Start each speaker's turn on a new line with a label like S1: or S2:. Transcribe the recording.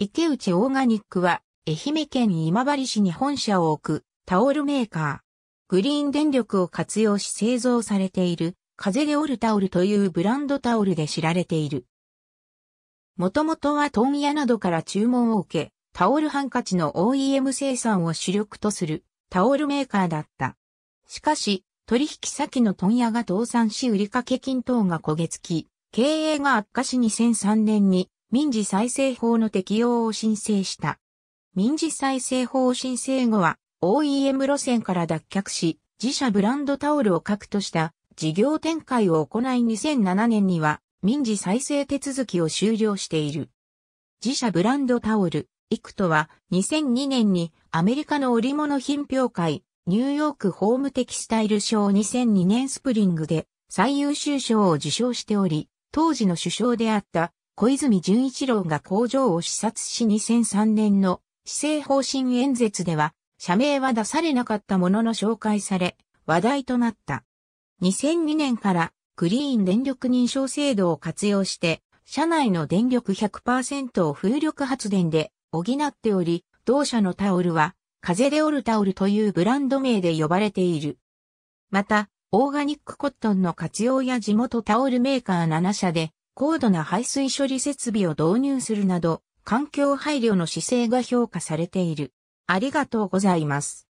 S1: 池内
S2: オーガニックは、愛媛県今治市に本社を置くタオルメーカー。グリーン電力を活用し製造されている、風で折るタオルというブランドタオルで知られている。もともとはン屋などから注文を受け、タオルハンカチの OEM 生産を主力とするタオルメーカーだった。しかし、取引先のン屋が倒産し売掛金等が焦げつき、経営が悪化し2003年に民事再生法の適用を申請した。民事再生法申請後は OEM 路線から脱却し、自社ブランドタオルを核とした事業展開を行い2007年には民事再生手続きを終了している。自社ブランドタオル、イクトは2002年にアメリカの織物品評会、ニューヨークホームテキスタイル賞2002年スプリングで最優秀賞を受賞しており、当時の首相であった小泉純一郎が工場を視察し2003年の施政方針演説では、社名は出されなかったものの紹介され、話題となった。2002年からクリーン電力認証制度を活用して、社内の電力100%を風力発電で補っており、同社のタオルは、風で折るタオルというブランド名で呼ばれている。また、オーガニックコットンの活用や地元タオルメーカー7社で高度な排水処理設備を導入するなど、環境配慮の姿勢が評価されている。ありがとうございます。